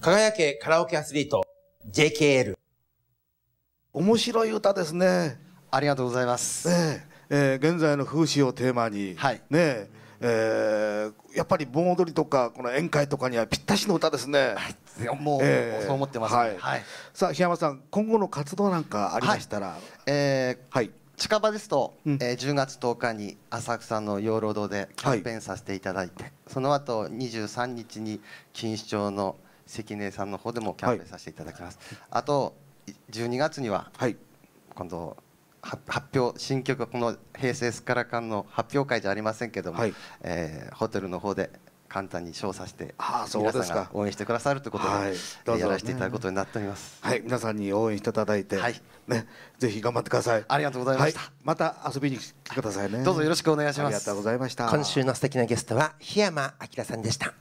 輝けカラオケアスリート JKL 面白い歌ですねありがとうございます、ねえー、現在の風刺をテーマに、はい、ねえー、やっぱり盆踊りとかこの宴会とかにはぴったしの歌ですね、はい、もう、えー、そう思ってます、ね、はい、はい、さあ檜山さん今後の活動なんかありましたら、はい、えー、はい近場ですと、うん、えー、10月10日に浅草の養老堂でキャンペーンさせていただいて、はい、その後23日に錦糸町の関根さんの方でもキャンペーンさせていただきます、はい、あと12月には、はい、今度は発表新曲この「平成スカラカン」の発表会じゃありませんけども、はい、えー、ホテルの方で簡単に賞させて皆さんが応援してくださるということで、はい、やらせていただくことになっております、はい、皆さんに応援していただいて、はい、ね、ぜひ頑張ってくださいありがとうございました、はい、また遊びに来てくださいねどうぞよろしくお願いしますありがとうございました今週の素敵なゲストは檜山明さんでした